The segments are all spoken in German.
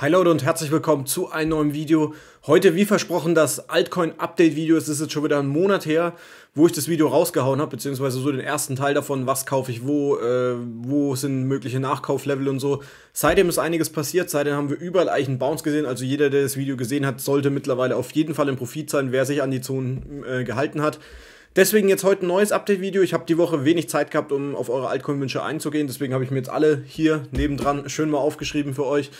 Hi Leute und herzlich willkommen zu einem neuen Video. Heute, wie versprochen, das Altcoin-Update-Video. Es ist jetzt schon wieder ein Monat her, wo ich das Video rausgehauen habe, beziehungsweise so den ersten Teil davon, was kaufe ich wo, äh, wo sind mögliche Nachkauflevel und so. Seitdem ist einiges passiert, seitdem haben wir überall eigentlich einen Bounce gesehen. Also jeder, der das Video gesehen hat, sollte mittlerweile auf jeden Fall im Profit sein, wer sich an die Zonen äh, gehalten hat. Deswegen jetzt heute ein neues Update-Video. Ich habe die Woche wenig Zeit gehabt, um auf eure Altcoin-Wünsche einzugehen. Deswegen habe ich mir jetzt alle hier nebendran schön mal aufgeschrieben für euch.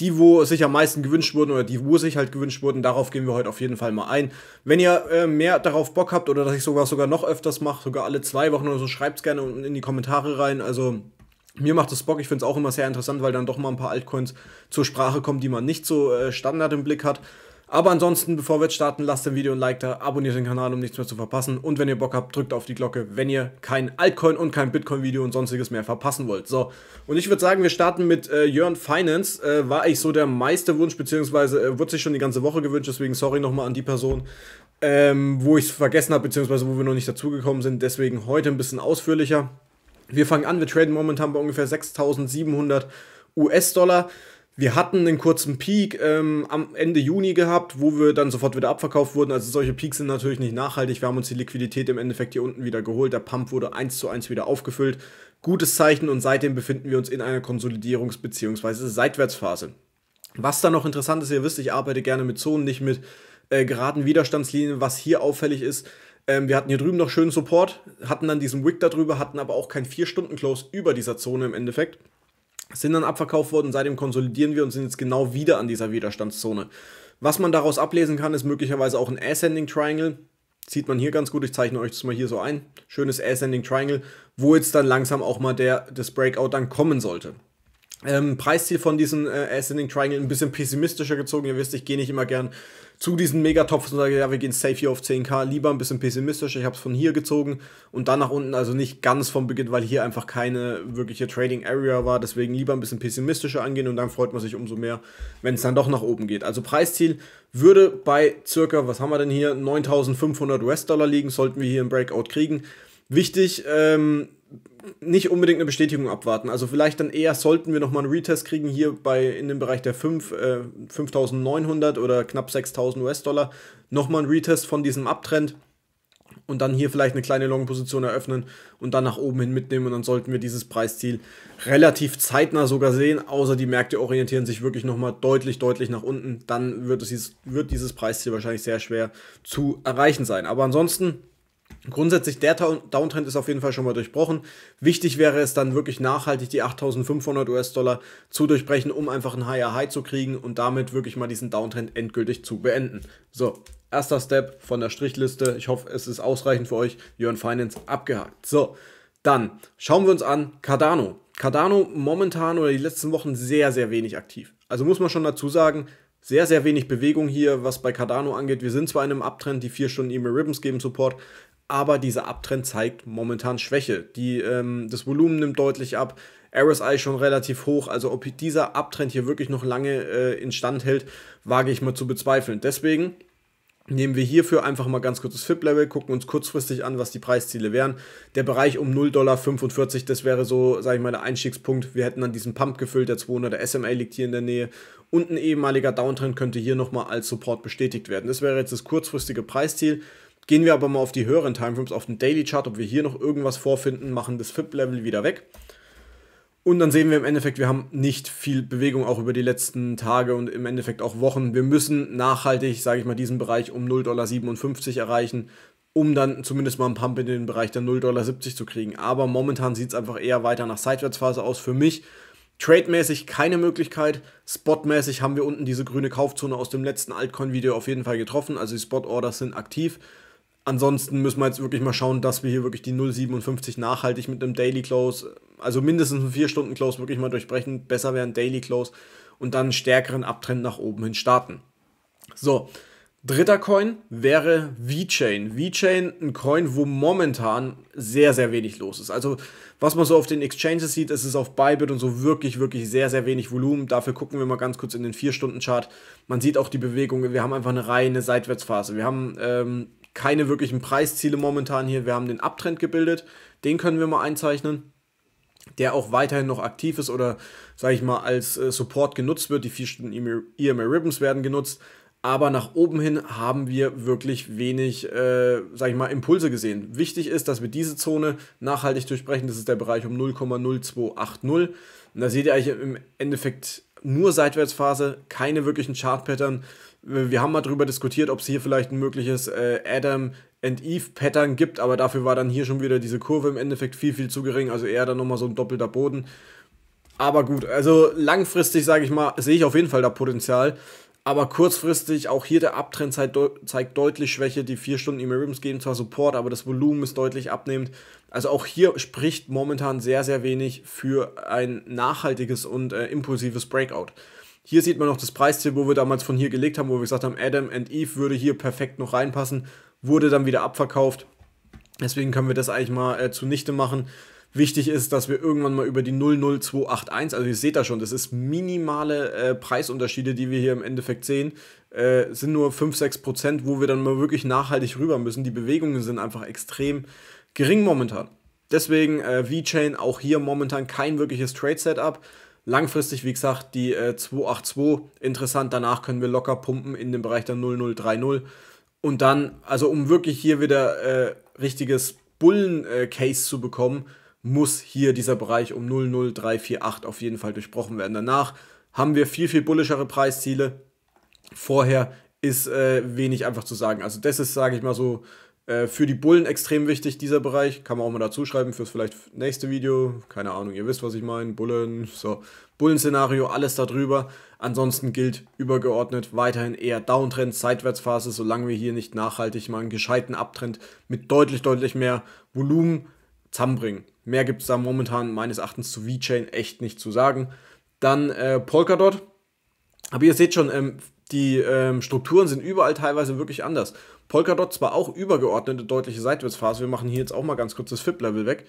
Die, wo sich am meisten gewünscht wurden oder die, wo sich halt gewünscht wurden, darauf gehen wir heute auf jeden Fall mal ein. Wenn ihr äh, mehr darauf Bock habt oder dass ich sogar sogar noch öfters mache, sogar alle zwei Wochen oder so, schreibt es gerne unten in die Kommentare rein. Also mir macht es Bock, ich finde es auch immer sehr interessant, weil dann doch mal ein paar Altcoins zur Sprache kommen, die man nicht so äh, Standard im Blick hat. Aber ansonsten, bevor wir jetzt starten, lasst dem Video ein Like da, abonniert den Kanal, um nichts mehr zu verpassen. Und wenn ihr Bock habt, drückt auf die Glocke, wenn ihr kein Altcoin und kein Bitcoin-Video und sonstiges mehr verpassen wollt. So, und ich würde sagen, wir starten mit äh, Jörn Finance. Äh, war ich so der meiste Wunsch, beziehungsweise äh, wurde sich schon die ganze Woche gewünscht, deswegen sorry nochmal an die Person, ähm, wo ich es vergessen habe, beziehungsweise wo wir noch nicht dazugekommen sind. Deswegen heute ein bisschen ausführlicher. Wir fangen an, wir traden momentan bei ungefähr 6700 US-Dollar. Wir hatten einen kurzen Peak ähm, am Ende Juni gehabt, wo wir dann sofort wieder abverkauft wurden. Also solche Peaks sind natürlich nicht nachhaltig. Wir haben uns die Liquidität im Endeffekt hier unten wieder geholt. Der Pump wurde 1 zu 1 wieder aufgefüllt. Gutes Zeichen und seitdem befinden wir uns in einer Konsolidierungs- bzw. Seitwärtsphase. Was da noch interessant ist, ihr wisst, ich arbeite gerne mit Zonen, nicht mit äh, geraden Widerstandslinien. Was hier auffällig ist, ähm, wir hatten hier drüben noch schönen Support, hatten dann diesen Wick darüber, hatten aber auch kein 4-Stunden-Close über dieser Zone im Endeffekt sind dann abverkauft worden, seitdem konsolidieren wir und sind jetzt genau wieder an dieser Widerstandszone. Was man daraus ablesen kann, ist möglicherweise auch ein Ascending Triangle. Sieht man hier ganz gut, ich zeichne euch das mal hier so ein. Schönes Ascending Triangle, wo jetzt dann langsam auch mal der, das Breakout dann kommen sollte ähm, Preisziel von diesem äh, Ascending Triangle ein bisschen pessimistischer gezogen. Ihr wisst, ich gehe nicht immer gern zu diesen Megatopfen und sage, ja, wir gehen safe hier auf 10k. Lieber ein bisschen pessimistischer. Ich habe es von hier gezogen und dann nach unten, also nicht ganz vom Beginn, weil hier einfach keine wirkliche Trading Area war. Deswegen lieber ein bisschen pessimistischer angehen und dann freut man sich umso mehr, wenn es dann doch nach oben geht. Also Preisziel würde bei circa, was haben wir denn hier, 9500 US-Dollar liegen, sollten wir hier einen Breakout kriegen. Wichtig, ähm, nicht unbedingt eine Bestätigung abwarten. Also vielleicht dann eher sollten wir nochmal einen Retest kriegen hier bei in dem Bereich der 5, äh, 5.900 oder knapp 6.000 US-Dollar. Nochmal einen Retest von diesem Abtrend und dann hier vielleicht eine kleine Long-Position eröffnen und dann nach oben hin mitnehmen. Und dann sollten wir dieses Preisziel relativ zeitnah sogar sehen, außer die Märkte orientieren sich wirklich nochmal deutlich, deutlich nach unten. Dann wird, es, wird dieses Preisziel wahrscheinlich sehr schwer zu erreichen sein. Aber ansonsten Grundsätzlich der Downtrend ist auf jeden Fall schon mal durchbrochen. Wichtig wäre es dann wirklich nachhaltig die 8.500 US-Dollar zu durchbrechen, um einfach ein Higher High zu kriegen und damit wirklich mal diesen Downtrend endgültig zu beenden. So, erster Step von der Strichliste. Ich hoffe, es ist ausreichend für euch. Jörn Finance abgehakt. So, dann schauen wir uns an Cardano. Cardano momentan oder die letzten Wochen sehr, sehr wenig aktiv. Also muss man schon dazu sagen, sehr, sehr wenig Bewegung hier, was bei Cardano angeht. Wir sind zwar in einem Abtrend, die vier Stunden E-Mail Ribbons geben Support, aber dieser Abtrend zeigt momentan Schwäche. Die, ähm, das Volumen nimmt deutlich ab, RSI schon relativ hoch, also ob dieser Abtrend hier wirklich noch lange äh, instand hält, wage ich mal zu bezweifeln. Deswegen Nehmen wir hierfür einfach mal ganz kurz das FIP-Level, gucken uns kurzfristig an, was die Preisziele wären. Der Bereich um 0,45 Dollar, das wäre so, sage ich mal, der Einstiegspunkt. Wir hätten dann diesen Pump gefüllt, der 200, der SMA liegt hier in der Nähe. Und ein ehemaliger Downtrend könnte hier nochmal als Support bestätigt werden. Das wäre jetzt das kurzfristige Preisziel. Gehen wir aber mal auf die höheren Timeframes, auf den Daily Chart, ob wir hier noch irgendwas vorfinden, machen das FIP-Level wieder weg. Und dann sehen wir im Endeffekt, wir haben nicht viel Bewegung auch über die letzten Tage und im Endeffekt auch Wochen. Wir müssen nachhaltig, sage ich mal, diesen Bereich um 0,57 Dollar erreichen, um dann zumindest mal einen Pump in den Bereich der 0,70 Dollar zu kriegen. Aber momentan sieht es einfach eher weiter nach Seitwärtsphase aus. Für mich Trade-mäßig keine Möglichkeit. Spot-mäßig haben wir unten diese grüne Kaufzone aus dem letzten Altcoin-Video auf jeden Fall getroffen. Also die Spot-Orders sind aktiv. Ansonsten müssen wir jetzt wirklich mal schauen, dass wir hier wirklich die 0,57 nachhaltig mit einem Daily Close, also mindestens einen 4-Stunden-Close wirklich mal durchbrechen. Besser wäre ein Daily Close und dann einen stärkeren Abtrend nach oben hin starten. So, dritter Coin wäre VeChain. VeChain, ein Coin, wo momentan sehr, sehr wenig los ist. Also, was man so auf den Exchanges sieht, ist es auf Bybit und so wirklich, wirklich sehr, sehr wenig Volumen. Dafür gucken wir mal ganz kurz in den 4-Stunden-Chart. Man sieht auch die Bewegung. Wir haben einfach eine reine Seitwärtsphase. Wir haben. Ähm, keine wirklichen Preisziele momentan hier. Wir haben den Abtrend gebildet, den können wir mal einzeichnen, der auch weiterhin noch aktiv ist oder, sage ich mal, als äh, Support genutzt wird. Die vier Stunden EMA e Ribbons werden genutzt aber nach oben hin haben wir wirklich wenig, äh, sag ich mal, Impulse gesehen. Wichtig ist, dass wir diese Zone nachhaltig durchbrechen. Das ist der Bereich um 0,0280. Und da seht ihr eigentlich im Endeffekt nur Seitwärtsphase, keine wirklichen Chart-Pattern. Wir haben mal darüber diskutiert, ob es hier vielleicht ein mögliches äh, Adam and Eve Pattern gibt, aber dafür war dann hier schon wieder diese Kurve im Endeffekt viel, viel zu gering. Also eher dann nochmal so ein doppelter Boden. Aber gut, also langfristig, sage ich mal, sehe ich auf jeden Fall da Potenzial. Aber kurzfristig, auch hier der Abtrend zeigt deutlich Schwäche. Die vier Stunden Emeribums geben zwar Support, aber das Volumen ist deutlich abnehmend. Also auch hier spricht momentan sehr, sehr wenig für ein nachhaltiges und äh, impulsives Breakout. Hier sieht man noch das Preisziel, wo wir damals von hier gelegt haben, wo wir gesagt haben, Adam and Eve würde hier perfekt noch reinpassen, wurde dann wieder abverkauft. Deswegen können wir das eigentlich mal äh, zunichte machen. Wichtig ist, dass wir irgendwann mal über die 00281, also ihr seht da schon, das ist minimale äh, Preisunterschiede, die wir hier im Endeffekt sehen, äh, sind nur 5, 6 Prozent, wo wir dann mal wirklich nachhaltig rüber müssen. Die Bewegungen sind einfach extrem gering momentan. Deswegen äh, VeChain auch hier momentan kein wirkliches Trade-Setup. Langfristig, wie gesagt, die äh, 282 interessant. Danach können wir locker pumpen in den Bereich der 0030. Und dann, also um wirklich hier wieder äh, richtiges Bullen-Case äh, zu bekommen, muss hier dieser Bereich um 00348 auf jeden Fall durchbrochen werden. Danach haben wir viel, viel bullischere Preisziele. Vorher ist äh, wenig einfach zu sagen. Also das ist, sage ich mal so, äh, für die Bullen extrem wichtig, dieser Bereich. Kann man auch mal dazu schreiben fürs vielleicht nächste Video. Keine Ahnung, ihr wisst, was ich meine. Bullen, so. Bullenszenario, alles darüber. Ansonsten gilt übergeordnet weiterhin eher Downtrend, Seitwärtsphase, solange wir hier nicht nachhaltig mal einen gescheiten Abtrend mit deutlich, deutlich mehr Volumen zusammenbringen. Mehr gibt es da momentan meines Erachtens zu VeChain echt nicht zu sagen. Dann äh, Polkadot. Aber ihr seht schon, ähm, die ähm, Strukturen sind überall teilweise wirklich anders. Polkadot zwar auch übergeordnete deutliche Seitwärtsphase, wir machen hier jetzt auch mal ganz kurz das FIP-Level weg.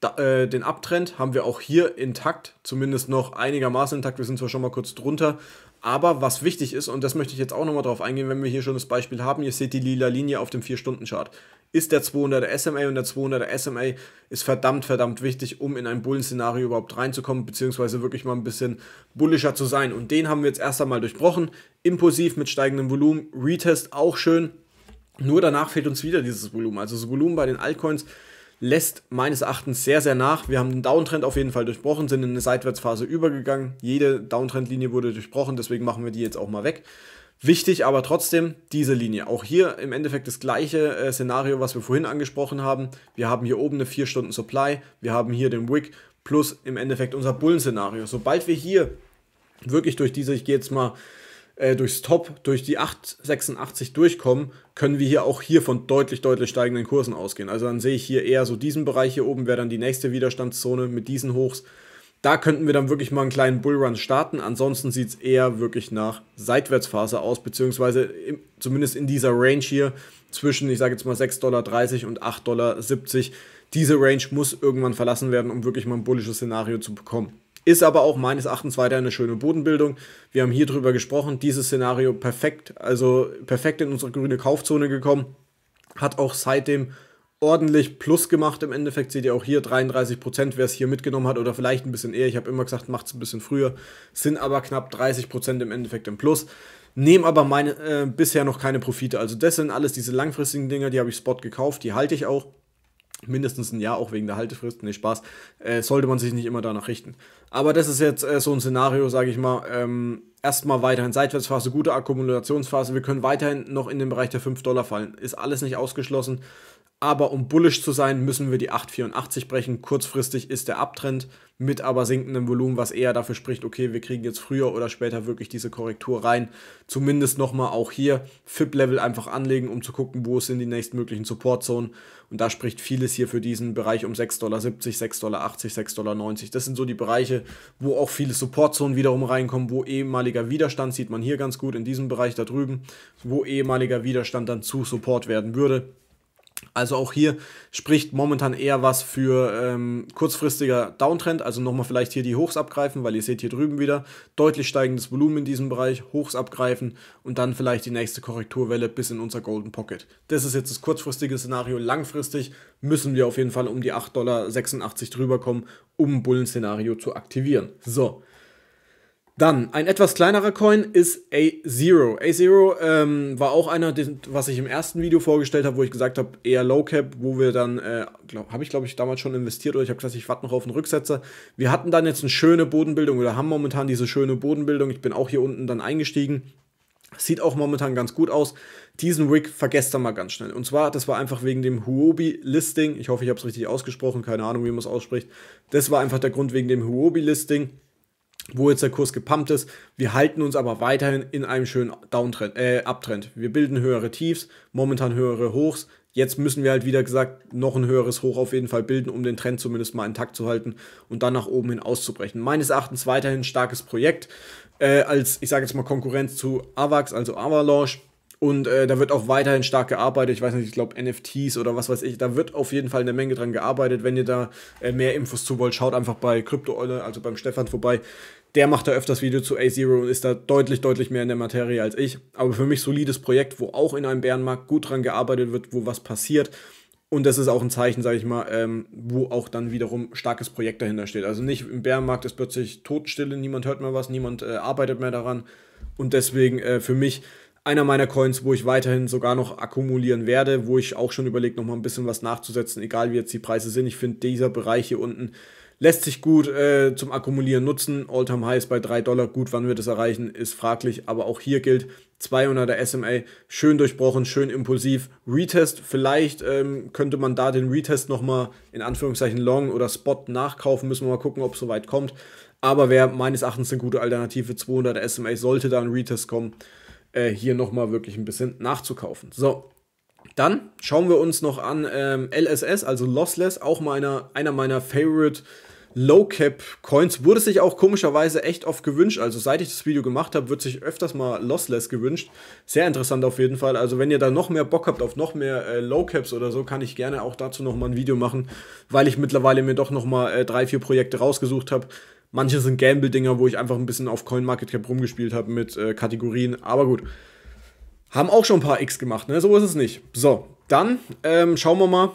Da, äh, den Abtrend haben wir auch hier intakt, zumindest noch einigermaßen intakt. Wir sind zwar schon mal kurz drunter, aber was wichtig ist, und das möchte ich jetzt auch nochmal drauf eingehen, wenn wir hier schon das Beispiel haben, ihr seht die lila Linie auf dem 4-Stunden-Chart ist der 200er SMA und der 200er SMA ist verdammt, verdammt wichtig, um in ein Bullenszenario überhaupt reinzukommen, beziehungsweise wirklich mal ein bisschen bullischer zu sein. Und den haben wir jetzt erst einmal durchbrochen. Impulsiv mit steigendem Volumen, Retest auch schön. Nur danach fehlt uns wieder dieses Volumen. Also das Volumen bei den Altcoins lässt meines Erachtens sehr, sehr nach. Wir haben den Downtrend auf jeden Fall durchbrochen, sind in eine Seitwärtsphase übergegangen. Jede Downtrendlinie wurde durchbrochen, deswegen machen wir die jetzt auch mal weg. Wichtig aber trotzdem diese Linie. Auch hier im Endeffekt das gleiche äh, Szenario, was wir vorhin angesprochen haben. Wir haben hier oben eine 4 Stunden Supply, wir haben hier den Wick plus im Endeffekt unser Bullen-Szenario. Sobald wir hier wirklich durch diese, ich gehe jetzt mal äh, durchs Top, durch die 886 durchkommen, können wir hier auch hier von deutlich, deutlich steigenden Kursen ausgehen. Also dann sehe ich hier eher so diesen Bereich hier oben, wäre dann die nächste Widerstandszone mit diesen Hochs da könnten wir dann wirklich mal einen kleinen Bullrun starten. Ansonsten sieht es eher wirklich nach Seitwärtsphase aus, beziehungsweise im, zumindest in dieser Range hier zwischen, ich sage jetzt mal 6,30 Dollar und 8,70 Dollar. Diese Range muss irgendwann verlassen werden, um wirklich mal ein bullisches Szenario zu bekommen. Ist aber auch meines Erachtens weiter eine schöne Bodenbildung. Wir haben hier drüber gesprochen, dieses Szenario perfekt, also perfekt in unsere grüne Kaufzone gekommen. Hat auch seitdem ordentlich Plus gemacht. Im Endeffekt seht ihr auch hier 33 Prozent, wer es hier mitgenommen hat oder vielleicht ein bisschen eher. Ich habe immer gesagt, macht es ein bisschen früher. Sind aber knapp 30 Prozent im Endeffekt im Plus. Nehmen aber meine, äh, bisher noch keine Profite. Also das sind alles diese langfristigen Dinger, die habe ich Spot gekauft, die halte ich auch. Mindestens ein Jahr, auch wegen der Haltefrist. Nee, Spaß. Äh, sollte man sich nicht immer danach richten. Aber das ist jetzt äh, so ein Szenario, sage ich mal. Ähm, erstmal weiterhin Seitwärtsphase, gute Akkumulationsphase. Wir können weiterhin noch in den Bereich der 5 Dollar fallen. Ist alles nicht ausgeschlossen. Aber um bullisch zu sein, müssen wir die 8,84 brechen. Kurzfristig ist der Abtrend mit aber sinkendem Volumen, was eher dafür spricht, okay, wir kriegen jetzt früher oder später wirklich diese Korrektur rein. Zumindest nochmal auch hier FIP-Level einfach anlegen, um zu gucken, wo sind die nächstmöglichen Supportzonen. Und da spricht vieles hier für diesen Bereich um 6,70 Dollar, 6,80 Dollar, 6,90 Dollar. Das sind so die Bereiche, wo auch viele Supportzonen wiederum reinkommen, wo ehemaliger Widerstand, sieht man hier ganz gut in diesem Bereich da drüben, wo ehemaliger Widerstand dann zu Support werden würde. Also auch hier spricht momentan eher was für ähm, kurzfristiger Downtrend. Also nochmal vielleicht hier die Hochs abgreifen, weil ihr seht hier drüben wieder deutlich steigendes Volumen in diesem Bereich, Hochs abgreifen und dann vielleicht die nächste Korrekturwelle bis in unser Golden Pocket. Das ist jetzt das kurzfristige Szenario. Langfristig müssen wir auf jeden Fall um die 8,86 Dollar drüber kommen, um ein Bullenszenario zu aktivieren. So, dann, ein etwas kleinerer Coin ist A0. A0 ähm, war auch einer, den, was ich im ersten Video vorgestellt habe, wo ich gesagt habe, eher Low Cap, wo wir dann, äh, habe ich glaube ich damals schon investiert oder ich habe gesagt, ich warte noch auf einen Rücksetzer. Wir hatten dann jetzt eine schöne Bodenbildung oder haben momentan diese schöne Bodenbildung. Ich bin auch hier unten dann eingestiegen. Sieht auch momentan ganz gut aus. Diesen Rig vergesst dann mal ganz schnell. Und zwar, das war einfach wegen dem Huobi-Listing. Ich hoffe, ich habe es richtig ausgesprochen. Keine Ahnung, wie man es ausspricht. Das war einfach der Grund wegen dem Huobi-Listing wo jetzt der Kurs gepumpt ist. Wir halten uns aber weiterhin in einem schönen Downtrend, äh, Uptrend. Wir bilden höhere Tiefs, momentan höhere Hochs. Jetzt müssen wir halt wieder gesagt noch ein höheres Hoch auf jeden Fall bilden, um den Trend zumindest mal intakt zu halten und dann nach oben hin auszubrechen. Meines Erachtens weiterhin ein starkes Projekt äh, als, ich sage jetzt mal, Konkurrenz zu AVAX, also Avalanche. Und äh, da wird auch weiterhin stark gearbeitet. Ich weiß nicht, ich glaube NFTs oder was weiß ich. Da wird auf jeden Fall eine Menge dran gearbeitet. Wenn ihr da äh, mehr Infos zu wollt, schaut einfach bei CryptoEule, also beim Stefan vorbei. Der macht da öfters Video zu a 0 und ist da deutlich, deutlich mehr in der Materie als ich. Aber für mich solides Projekt, wo auch in einem Bärenmarkt gut dran gearbeitet wird, wo was passiert. Und das ist auch ein Zeichen, sage ich mal, ähm, wo auch dann wiederum starkes Projekt dahinter steht. Also nicht im Bärenmarkt ist plötzlich Totenstille, niemand hört mehr was, niemand äh, arbeitet mehr daran. Und deswegen äh, für mich einer meiner Coins, wo ich weiterhin sogar noch akkumulieren werde, wo ich auch schon überlege, nochmal ein bisschen was nachzusetzen, egal wie jetzt die Preise sind. Ich finde, dieser Bereich hier unten lässt sich gut äh, zum Akkumulieren nutzen. Alltime High ist bei 3 Dollar. Gut, wann wir das erreichen, ist fraglich. Aber auch hier gilt 200er SMA. Schön durchbrochen, schön impulsiv. Retest, vielleicht ähm, könnte man da den Retest nochmal in Anführungszeichen Long oder Spot nachkaufen. Müssen wir mal gucken, ob es soweit kommt. Aber wäre meines Erachtens eine gute Alternative. 200er SMA sollte da ein Retest kommen äh, hier nochmal wirklich ein bisschen nachzukaufen. So, dann schauen wir uns noch an ähm, LSS, also Lossless, auch meiner, einer meiner Favorite Low Cap Coins. Wurde sich auch komischerweise echt oft gewünscht. Also seit ich das Video gemacht habe, wird sich öfters mal Lossless gewünscht. Sehr interessant auf jeden Fall. Also wenn ihr da noch mehr Bock habt auf noch mehr äh, Low Caps oder so, kann ich gerne auch dazu nochmal ein Video machen, weil ich mittlerweile mir doch nochmal äh, drei, vier Projekte rausgesucht habe, Manche sind Gamble-Dinger, wo ich einfach ein bisschen auf CoinMarketCap rumgespielt habe mit äh, Kategorien. Aber gut. Haben auch schon ein paar X gemacht, ne? So ist es nicht. So, dann ähm, schauen wir mal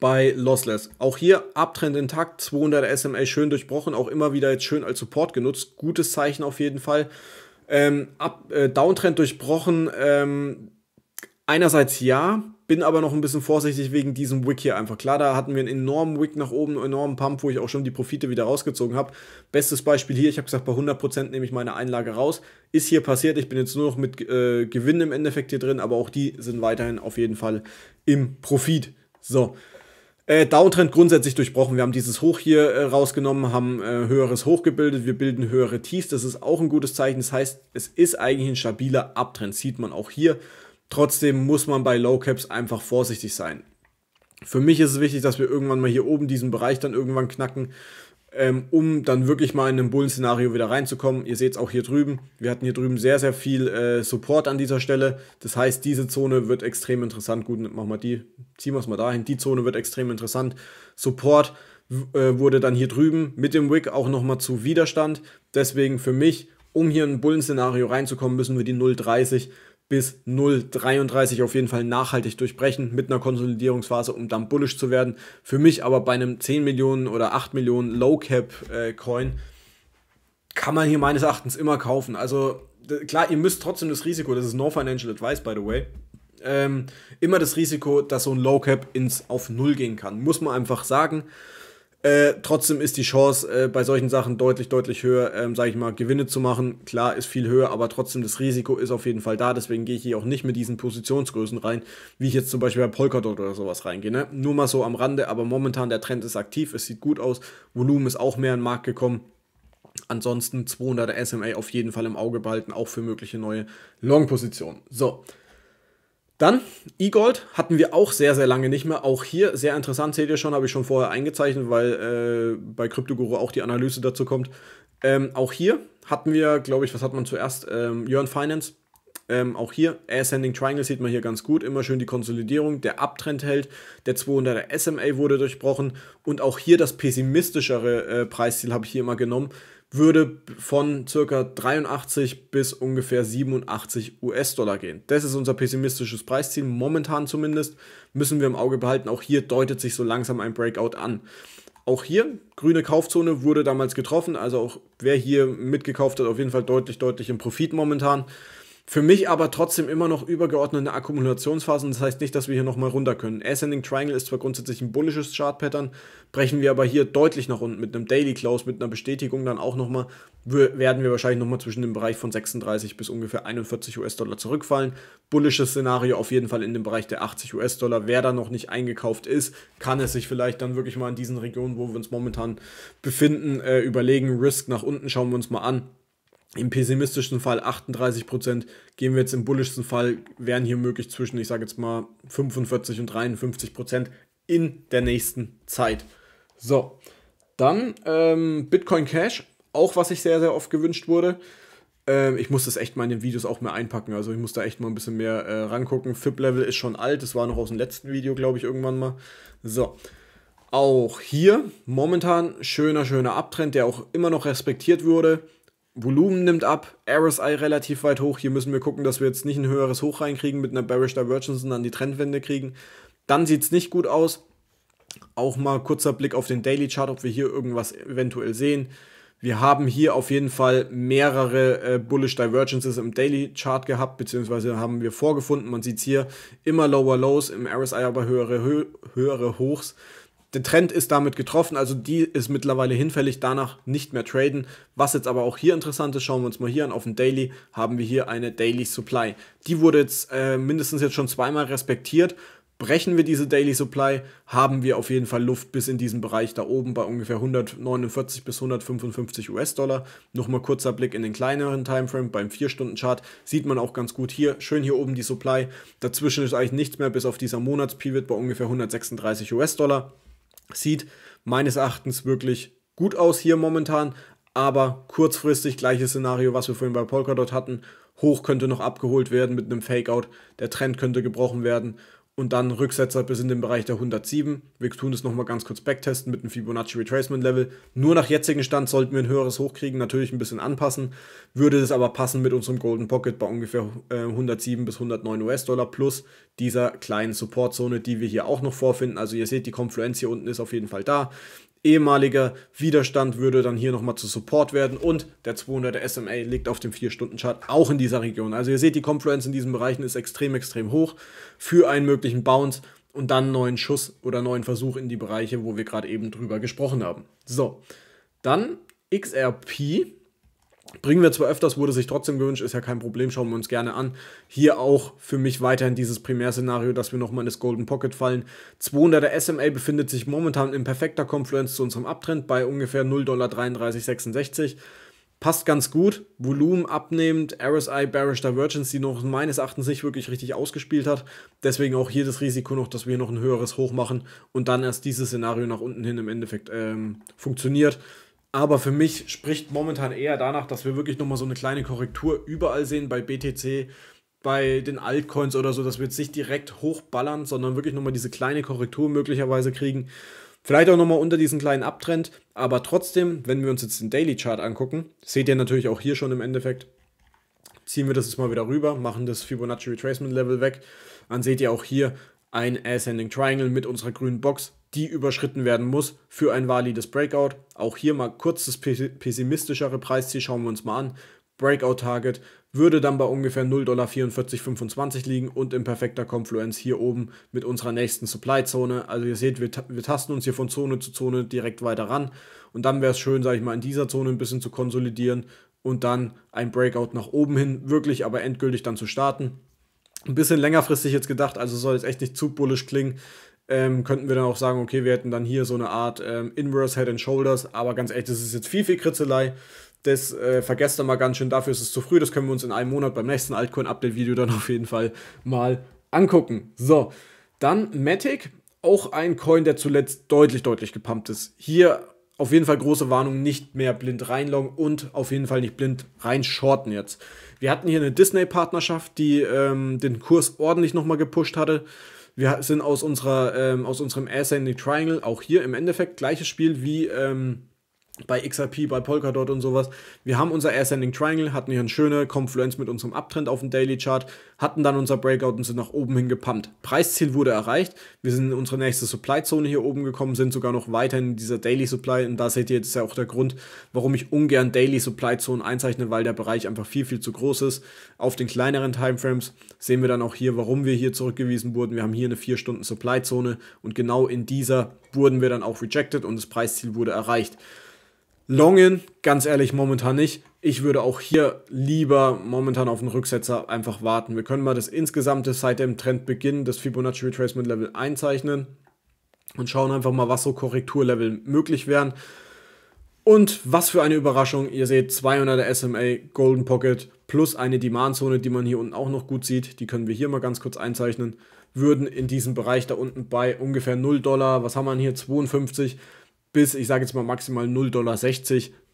bei Lossless. Auch hier Abtrend intakt, 200 SMA schön durchbrochen, auch immer wieder jetzt schön als Support genutzt. Gutes Zeichen auf jeden Fall. Ähm, Ab, äh, Downtrend durchbrochen. Ähm, einerseits ja, bin aber noch ein bisschen vorsichtig wegen diesem Wick hier einfach. Klar, da hatten wir einen enormen Wick nach oben, einen enormen Pump, wo ich auch schon die Profite wieder rausgezogen habe. Bestes Beispiel hier, ich habe gesagt, bei 100% nehme ich meine Einlage raus. Ist hier passiert, ich bin jetzt nur noch mit äh, Gewinn im Endeffekt hier drin, aber auch die sind weiterhin auf jeden Fall im Profit. So, äh, Downtrend grundsätzlich durchbrochen. Wir haben dieses Hoch hier äh, rausgenommen, haben äh, höheres Hoch gebildet, wir bilden höhere Tiefs. Das ist auch ein gutes Zeichen. Das heißt, es ist eigentlich ein stabiler Abtrend. Sieht man auch hier. Trotzdem muss man bei Low Caps einfach vorsichtig sein. Für mich ist es wichtig, dass wir irgendwann mal hier oben diesen Bereich dann irgendwann knacken, ähm, um dann wirklich mal in einem Bullen-Szenario wieder reinzukommen. Ihr seht es auch hier drüben. Wir hatten hier drüben sehr, sehr viel äh, Support an dieser Stelle. Das heißt, diese Zone wird extrem interessant. Gut, machen wir die, ziehen wir es mal dahin. Die Zone wird extrem interessant. Support äh, wurde dann hier drüben mit dem Wick auch nochmal zu Widerstand. Deswegen für mich, um hier in ein Bullen-Szenario reinzukommen, müssen wir die 0,30 bis 0,33 auf jeden Fall nachhaltig durchbrechen mit einer Konsolidierungsphase, um dann bullisch zu werden. Für mich aber bei einem 10 Millionen oder 8 Millionen Low Cap äh, Coin kann man hier meines Erachtens immer kaufen. Also klar, ihr müsst trotzdem das Risiko, das ist No Financial Advice, by the way, ähm, immer das Risiko, dass so ein Low Cap ins auf Null gehen kann. Muss man einfach sagen. Äh, trotzdem ist die Chance äh, bei solchen Sachen deutlich, deutlich höher, ähm, sage ich mal, Gewinne zu machen. Klar, ist viel höher, aber trotzdem das Risiko ist auf jeden Fall da. Deswegen gehe ich hier auch nicht mit diesen Positionsgrößen rein, wie ich jetzt zum Beispiel bei Polkadot oder sowas reingehe. Ne? Nur mal so am Rande, aber momentan der Trend ist aktiv, es sieht gut aus, Volumen ist auch mehr in den Markt gekommen. Ansonsten 200er SMA auf jeden Fall im Auge behalten, auch für mögliche neue Long-Positionen. So, dann E-Gold hatten wir auch sehr, sehr lange nicht mehr. Auch hier sehr interessant, seht ihr schon, habe ich schon vorher eingezeichnet, weil äh, bei CryptoGuru auch die Analyse dazu kommt. Ähm, auch hier hatten wir, glaube ich, was hat man zuerst? Ähm, Jörn Finance. Ähm, auch hier, Ascending Triangle sieht man hier ganz gut. Immer schön die Konsolidierung. Der Abtrend hält. Der 200er SMA wurde durchbrochen. Und auch hier das pessimistischere äh, Preisziel habe ich hier immer genommen würde von circa 83 bis ungefähr 87 US-Dollar gehen. Das ist unser pessimistisches Preisziel, momentan zumindest, müssen wir im Auge behalten. Auch hier deutet sich so langsam ein Breakout an. Auch hier, grüne Kaufzone wurde damals getroffen, also auch wer hier mitgekauft hat, auf jeden Fall deutlich, deutlich im Profit momentan. Für mich aber trotzdem immer noch übergeordnete Akkumulationsphasen. Das heißt nicht, dass wir hier nochmal runter können. Ascending Triangle ist zwar grundsätzlich ein bullisches Chart-Pattern, brechen wir aber hier deutlich nach unten mit einem Daily Close, mit einer Bestätigung dann auch nochmal, werden wir wahrscheinlich nochmal zwischen dem Bereich von 36 bis ungefähr 41 US-Dollar zurückfallen. Bullisches Szenario auf jeden Fall in dem Bereich der 80 US-Dollar. Wer da noch nicht eingekauft ist, kann es sich vielleicht dann wirklich mal in diesen Regionen, wo wir uns momentan befinden, äh, überlegen. Risk nach unten schauen wir uns mal an. Im pessimistischen Fall 38 Gehen wir jetzt im bullischsten Fall, wären hier möglich zwischen, ich sage jetzt mal, 45 und 53 in der nächsten Zeit. So, dann ähm, Bitcoin Cash, auch was ich sehr, sehr oft gewünscht wurde. Ähm, ich muss das echt mal in den Videos auch mehr einpacken, also ich muss da echt mal ein bisschen mehr äh, rangucken. FIP-Level ist schon alt, das war noch aus dem letzten Video, glaube ich, irgendwann mal. So, auch hier momentan schöner, schöner Abtrend, der auch immer noch respektiert wurde. Volumen nimmt ab, RSI relativ weit hoch. Hier müssen wir gucken, dass wir jetzt nicht ein höheres Hoch reinkriegen mit einer Bearish Divergence und dann die Trendwende kriegen. Dann sieht es nicht gut aus. Auch mal kurzer Blick auf den Daily Chart, ob wir hier irgendwas eventuell sehen. Wir haben hier auf jeden Fall mehrere äh, Bullish Divergences im Daily Chart gehabt, beziehungsweise haben wir vorgefunden. Man sieht es hier immer Lower Lows, im RSI aber höhere, hö höhere Hochs der Trend ist damit getroffen, also die ist mittlerweile hinfällig, danach nicht mehr traden. Was jetzt aber auch hier interessant ist, schauen wir uns mal hier an, auf dem Daily haben wir hier eine Daily Supply. Die wurde jetzt äh, mindestens jetzt schon zweimal respektiert. Brechen wir diese Daily Supply, haben wir auf jeden Fall Luft bis in diesen Bereich da oben bei ungefähr 149 bis 155 US-Dollar. Nochmal kurzer Blick in den kleineren Timeframe beim 4-Stunden-Chart sieht man auch ganz gut hier. Schön hier oben die Supply. Dazwischen ist eigentlich nichts mehr bis auf dieser Monatspivot bei ungefähr 136 US-Dollar. Sieht meines Erachtens wirklich gut aus hier momentan, aber kurzfristig gleiches Szenario, was wir vorhin bei Polkadot hatten. Hoch könnte noch abgeholt werden mit einem Fakeout. Der Trend könnte gebrochen werden und dann Rücksetzer bis in den Bereich der 107. Wir tun das nochmal ganz kurz backtesten mit einem Fibonacci Retracement Level. Nur nach jetzigem Stand sollten wir ein höheres hochkriegen, natürlich ein bisschen anpassen. Würde das aber passen mit unserem Golden Pocket bei ungefähr 107 äh, bis 109 US-Dollar plus dieser kleinen Supportzone, die wir hier auch noch vorfinden. Also ihr seht, die Konfluenz hier unten ist auf jeden Fall da ehemaliger Widerstand würde dann hier nochmal zu Support werden und der 200er SMA liegt auf dem 4-Stunden-Chart auch in dieser Region. Also ihr seht, die Confluence in diesen Bereichen ist extrem, extrem hoch für einen möglichen Bounce und dann neuen Schuss oder neuen Versuch in die Bereiche, wo wir gerade eben drüber gesprochen haben. So, dann XRP Bringen wir zwar öfters, wurde sich trotzdem gewünscht, ist ja kein Problem, schauen wir uns gerne an. Hier auch für mich weiterhin dieses Primärszenario, dass wir nochmal in das Golden Pocket fallen. 200er SMA befindet sich momentan in perfekter Konfluenz zu unserem Abtrend bei ungefähr 0,3366. Passt ganz gut, Volumen abnehmend, RSI Bearish Divergence, die noch meines Erachtens nicht wirklich richtig ausgespielt hat. Deswegen auch hier das Risiko noch, dass wir noch ein höheres Hoch machen und dann erst dieses Szenario nach unten hin im Endeffekt ähm, funktioniert. Aber für mich spricht momentan eher danach, dass wir wirklich nochmal so eine kleine Korrektur überall sehen bei BTC, bei den Altcoins oder so, dass wir jetzt nicht direkt hochballern, sondern wirklich nochmal diese kleine Korrektur möglicherweise kriegen. Vielleicht auch nochmal unter diesen kleinen Abtrend, aber trotzdem, wenn wir uns jetzt den Daily Chart angucken, seht ihr natürlich auch hier schon im Endeffekt, ziehen wir das jetzt mal wieder rüber, machen das Fibonacci Retracement Level weg, dann seht ihr auch hier ein Ascending Triangle mit unserer grünen Box, die überschritten werden muss für ein valides Breakout. Auch hier mal kurz das pessimistischere Preisziel schauen wir uns mal an. Breakout-Target würde dann bei ungefähr 0,4425 liegen und in perfekter Konfluenz hier oben mit unserer nächsten Supply-Zone. Also ihr seht, wir, wir tasten uns hier von Zone zu Zone direkt weiter ran und dann wäre es schön, sage ich mal, in dieser Zone ein bisschen zu konsolidieren und dann ein Breakout nach oben hin wirklich aber endgültig dann zu starten. Ein bisschen längerfristig jetzt gedacht, also soll jetzt echt nicht zu bullisch klingen ähm, könnten wir dann auch sagen, okay, wir hätten dann hier so eine Art ähm, Inverse Head and Shoulders, aber ganz ehrlich, das ist jetzt viel, viel Kritzelei. Das äh, vergesst ihr mal ganz schön, dafür ist es zu früh, das können wir uns in einem Monat beim nächsten Altcoin-Update-Video dann auf jeden Fall mal angucken. So, dann Matic, auch ein Coin, der zuletzt deutlich, deutlich gepumpt ist. Hier auf jeden Fall große Warnung, nicht mehr blind reinloggen und auf jeden Fall nicht blind reinshorten jetzt. Wir hatten hier eine Disney-Partnerschaft, die ähm, den Kurs ordentlich nochmal gepusht hatte. Wir sind aus, unserer, ähm, aus unserem Ascending Triangle auch hier im Endeffekt gleiches Spiel wie ähm, bei XRP, bei Polkadot und sowas. Wir haben unser Ascending Triangle, hatten hier eine schöne Konfluenz mit unserem Uptrend auf dem Daily Chart, hatten dann unser Breakout und sind nach oben hin gepumpt. Preisziel wurde erreicht. Wir sind in unsere nächste Supply Zone hier oben gekommen, sind sogar noch weiter in dieser Daily Supply und da seht ihr, jetzt ja auch der Grund, warum ich ungern Daily Supply Zone einzeichne, weil der Bereich einfach viel, viel zu groß ist. Auf den kleineren Timeframes sehen wir dann auch hier, warum wir hier zurückgewiesen wurden. Wir haben hier eine 4 Stunden Supply Zone und genau in dieser wurden wir dann auch rejected und das Preisziel wurde erreicht. Longen, ganz ehrlich, momentan nicht. Ich würde auch hier lieber momentan auf den Rücksetzer einfach warten. Wir können mal das insgesamte seit dem Trendbeginn des Fibonacci Retracement Level einzeichnen und schauen einfach mal, was so Korrekturlevel möglich wären. Und was für eine Überraschung, ihr seht 200er SMA Golden Pocket plus eine Demandzone, die man hier unten auch noch gut sieht, die können wir hier mal ganz kurz einzeichnen, würden in diesem Bereich da unten bei ungefähr 0 Dollar, was haben wir hier, 52 bis, ich sage jetzt mal maximal 0,60 Dollar.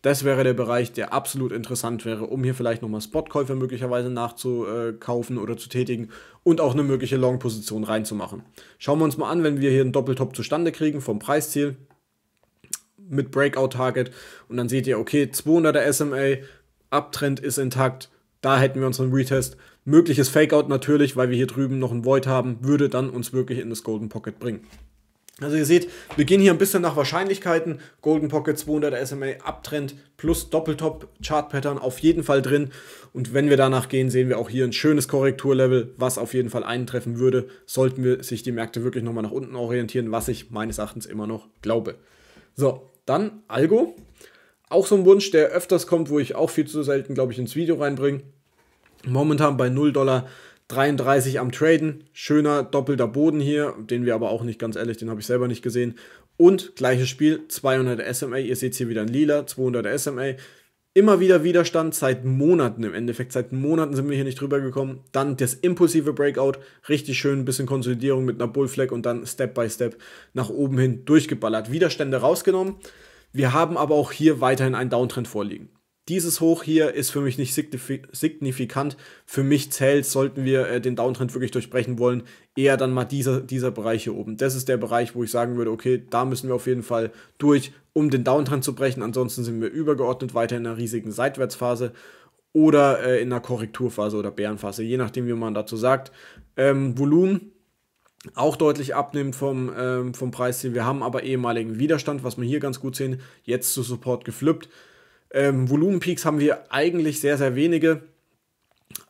Das wäre der Bereich, der absolut interessant wäre, um hier vielleicht nochmal Spotkäufe möglicherweise nachzukaufen oder zu tätigen und auch eine mögliche Long-Position reinzumachen. Schauen wir uns mal an, wenn wir hier einen Doppeltop zustande kriegen vom Preisziel mit Breakout-Target und dann seht ihr, okay, 200er SMA, Abtrend ist intakt, da hätten wir unseren Retest. Mögliches Fakeout natürlich, weil wir hier drüben noch ein Void haben, würde dann uns wirklich in das Golden Pocket bringen. Also ihr seht, wir gehen hier ein bisschen nach Wahrscheinlichkeiten. Golden Pocket 200 SMA Abtrend plus Doppeltop Chart Pattern auf jeden Fall drin. Und wenn wir danach gehen, sehen wir auch hier ein schönes Korrekturlevel, was auf jeden Fall eintreffen würde, sollten wir sich die Märkte wirklich nochmal nach unten orientieren, was ich meines Erachtens immer noch glaube. So, dann Algo. Auch so ein Wunsch, der öfters kommt, wo ich auch viel zu selten, glaube ich, ins Video reinbringe. Momentan bei 0 Dollar 33 am Traden, schöner doppelter Boden hier, den wir aber auch nicht ganz ehrlich, den habe ich selber nicht gesehen. Und gleiches Spiel, 200 SMA, ihr seht hier wieder ein Lila, 200 SMA. Immer wieder Widerstand, seit Monaten im Endeffekt, seit Monaten sind wir hier nicht drüber gekommen. Dann das impulsive Breakout, richtig schön, ein bisschen Konsolidierung mit einer Bullflag und dann Step by Step nach oben hin durchgeballert. Widerstände rausgenommen. Wir haben aber auch hier weiterhin einen Downtrend vorliegen dieses Hoch hier ist für mich nicht signifikant. Für mich zählt, sollten wir äh, den Downtrend wirklich durchbrechen wollen, eher dann mal dieser, dieser Bereich hier oben. Das ist der Bereich, wo ich sagen würde, okay, da müssen wir auf jeden Fall durch, um den Downtrend zu brechen. Ansonsten sind wir übergeordnet weiter in einer riesigen Seitwärtsphase oder äh, in einer Korrekturphase oder Bärenphase, je nachdem, wie man dazu sagt. Ähm, Volumen auch deutlich abnimmt vom, ähm, vom Preisziel. Wir haben aber ehemaligen Widerstand, was wir hier ganz gut sehen, jetzt zu Support geflippt. Ähm, Volumenpeaks haben wir eigentlich sehr, sehr wenige.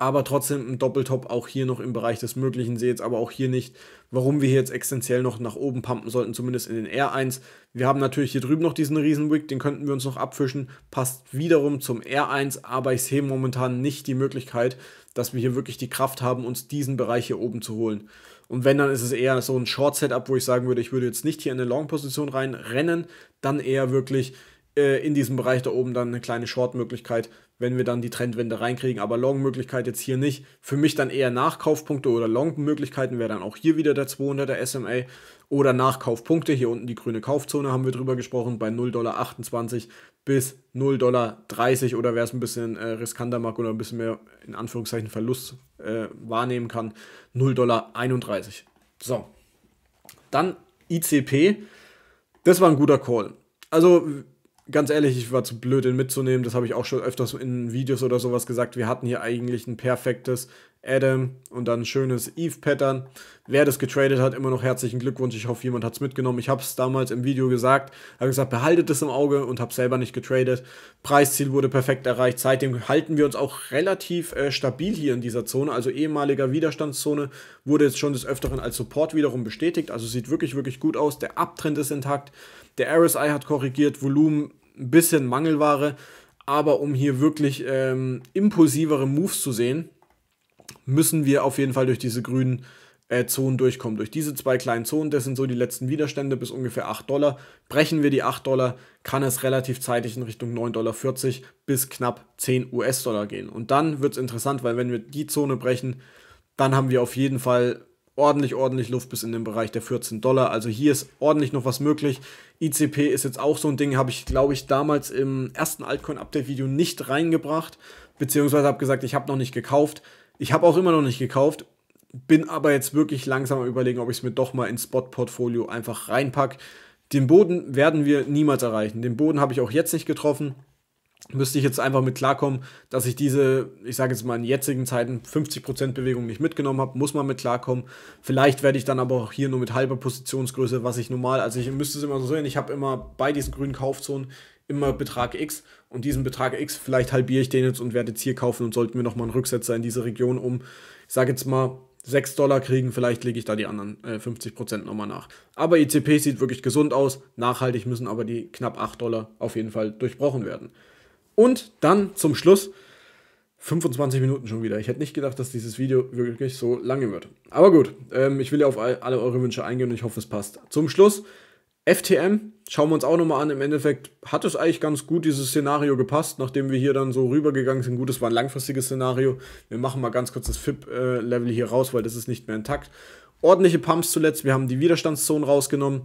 Aber trotzdem ein Doppeltop auch hier noch im Bereich des Möglichen. Sehe jetzt aber auch hier nicht, warum wir hier jetzt essentiell noch nach oben pumpen sollten, zumindest in den R1. Wir haben natürlich hier drüben noch diesen riesen Wick, den könnten wir uns noch abfischen. Passt wiederum zum R1, aber ich sehe momentan nicht die Möglichkeit, dass wir hier wirklich die Kraft haben, uns diesen Bereich hier oben zu holen. Und wenn, dann ist es eher so ein Short-Setup, wo ich sagen würde, ich würde jetzt nicht hier in eine Long-Position reinrennen, dann eher wirklich äh, in diesem Bereich da oben dann eine kleine Short-Möglichkeit, wenn wir dann die Trendwende reinkriegen. Aber Long-Möglichkeit jetzt hier nicht. Für mich dann eher Nachkaufpunkte oder Long-Möglichkeiten wäre dann auch hier wieder der 200er SMA oder Nachkaufpunkte. Hier unten die grüne Kaufzone haben wir drüber gesprochen bei 0,28 bis 0,30 Dollar oder wer es ein bisschen äh, riskanter mag oder ein bisschen mehr in Anführungszeichen Verlust äh, wahrnehmen kann, 0,31 Dollar. So, dann ICP. Das war ein guter Call. Also ganz ehrlich, ich war zu blöd, den mitzunehmen. Das habe ich auch schon öfters in Videos oder sowas gesagt. Wir hatten hier eigentlich ein perfektes Adam und dann ein schönes Eve-Pattern. Wer das getradet hat, immer noch herzlichen Glückwunsch. Ich hoffe, jemand hat es mitgenommen. Ich habe es damals im Video gesagt, habe gesagt, behaltet es im Auge und habe selber nicht getradet. Preisziel wurde perfekt erreicht. Seitdem halten wir uns auch relativ äh, stabil hier in dieser Zone. Also ehemaliger Widerstandszone wurde jetzt schon des Öfteren als Support wiederum bestätigt. Also sieht wirklich, wirklich gut aus. Der Abtrend ist intakt. Der RSI hat korrigiert, Volumen ein bisschen Mangelware, aber um hier wirklich ähm, impulsivere Moves zu sehen, müssen wir auf jeden Fall durch diese grünen äh, Zonen durchkommen. Durch diese zwei kleinen Zonen, das sind so die letzten Widerstände bis ungefähr 8 Dollar. Brechen wir die 8 Dollar, kann es relativ zeitig in Richtung 9,40 Dollar bis knapp 10 US-Dollar gehen. Und dann wird es interessant, weil wenn wir die Zone brechen, dann haben wir auf jeden Fall ordentlich, ordentlich Luft bis in den Bereich der 14 Dollar. Also hier ist ordentlich noch was möglich. ICP ist jetzt auch so ein Ding, habe ich, glaube ich, damals im ersten Altcoin-Update-Video nicht reingebracht, beziehungsweise habe gesagt, ich habe noch nicht gekauft. Ich habe auch immer noch nicht gekauft, bin aber jetzt wirklich langsam am überlegen, ob ich es mir doch mal ins Spot-Portfolio einfach reinpacke. Den Boden werden wir niemals erreichen. Den Boden habe ich auch jetzt nicht getroffen müsste ich jetzt einfach mit klarkommen, dass ich diese, ich sage jetzt mal in jetzigen Zeiten 50% Bewegung nicht mitgenommen habe, muss man mit klarkommen. Vielleicht werde ich dann aber auch hier nur mit halber Positionsgröße, was ich normal, also ich müsste es immer so sehen, ich habe immer bei diesen grünen Kaufzonen immer Betrag X und diesen Betrag X, vielleicht halbiere ich den jetzt und werde jetzt hier kaufen und sollten wir nochmal einen Rücksetzer in diese Region um, ich sage jetzt mal 6 Dollar kriegen, vielleicht lege ich da die anderen äh, 50% nochmal nach. Aber ECP sieht wirklich gesund aus, nachhaltig müssen aber die knapp 8 Dollar auf jeden Fall durchbrochen werden. Und dann zum Schluss 25 Minuten schon wieder. Ich hätte nicht gedacht, dass dieses Video wirklich so lange wird. Aber gut, ähm, ich will ja auf alle eure Wünsche eingehen und ich hoffe, es passt. Zum Schluss FTM, schauen wir uns auch nochmal an. Im Endeffekt hat es eigentlich ganz gut dieses Szenario gepasst, nachdem wir hier dann so rübergegangen sind. Gut, es war ein langfristiges Szenario. Wir machen mal ganz kurz das FIP-Level äh, hier raus, weil das ist nicht mehr intakt. Ordentliche Pumps zuletzt. Wir haben die Widerstandszonen rausgenommen,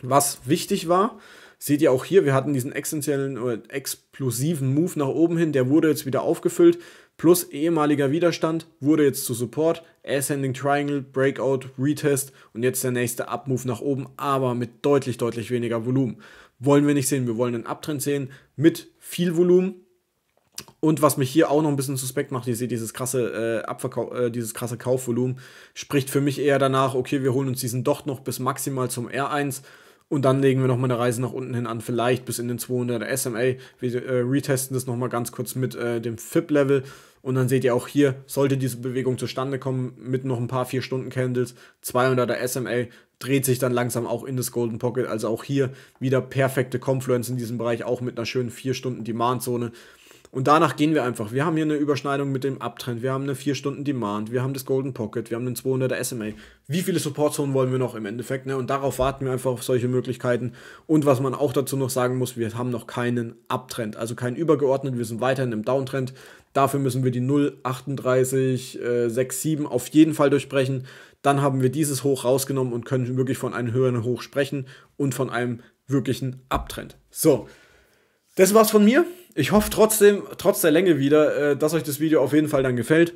was wichtig war. Seht ihr auch hier, wir hatten diesen existenziellen oder äh, explosiven Move nach oben hin, der wurde jetzt wieder aufgefüllt. Plus ehemaliger Widerstand wurde jetzt zu Support, Ascending Triangle, Breakout, Retest und jetzt der nächste Up-Move nach oben, aber mit deutlich, deutlich weniger Volumen. Wollen wir nicht sehen, wir wollen einen Abtrend sehen mit viel Volumen, und was mich hier auch noch ein bisschen suspekt macht, ihr seht dieses krasse, äh, Abverkau äh, dieses krasse Kaufvolumen, spricht für mich eher danach, okay, wir holen uns diesen Docht noch bis maximal zum R1 und dann legen wir nochmal eine Reise nach unten hin an, vielleicht bis in den 200er SMA. Wir äh, retesten das nochmal ganz kurz mit äh, dem FIP-Level. Und dann seht ihr auch hier, sollte diese Bewegung zustande kommen, mit noch ein paar 4-Stunden-Candles, 200er SMA, dreht sich dann langsam auch in das Golden Pocket. Also auch hier wieder perfekte Confluence in diesem Bereich, auch mit einer schönen 4-Stunden-Demand-Zone. Und danach gehen wir einfach. Wir haben hier eine Überschneidung mit dem Uptrend, wir haben eine 4 Stunden Demand, wir haben das Golden Pocket, wir haben einen 200er SMA. Wie viele Supportzonen wollen wir noch im Endeffekt? Ne? Und darauf warten wir einfach auf solche Möglichkeiten. Und was man auch dazu noch sagen muss, wir haben noch keinen Uptrend, also keinen übergeordneten, wir sind weiterhin im Downtrend. Dafür müssen wir die 0,38, äh, 6,7 auf jeden Fall durchbrechen. Dann haben wir dieses Hoch rausgenommen und können wirklich von einem höheren Hoch sprechen und von einem wirklichen Abtrend. So, das war's von mir. Ich hoffe trotzdem, trotz der Länge wieder, äh, dass euch das Video auf jeden Fall dann gefällt.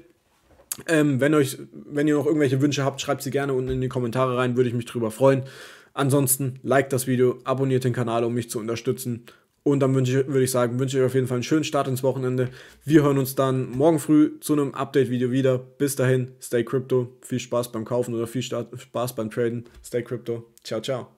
Ähm, wenn, euch, wenn ihr noch irgendwelche Wünsche habt, schreibt sie gerne unten in die Kommentare rein, würde ich mich drüber freuen. Ansonsten, liked das Video, abonniert den Kanal, um mich zu unterstützen. Und dann ich, würde ich sagen, wünsche ich euch auf jeden Fall einen schönen Start ins Wochenende. Wir hören uns dann morgen früh zu einem Update-Video wieder. Bis dahin, stay crypto, viel Spaß beim Kaufen oder viel Spaß beim Traden. Stay crypto. Ciao, ciao.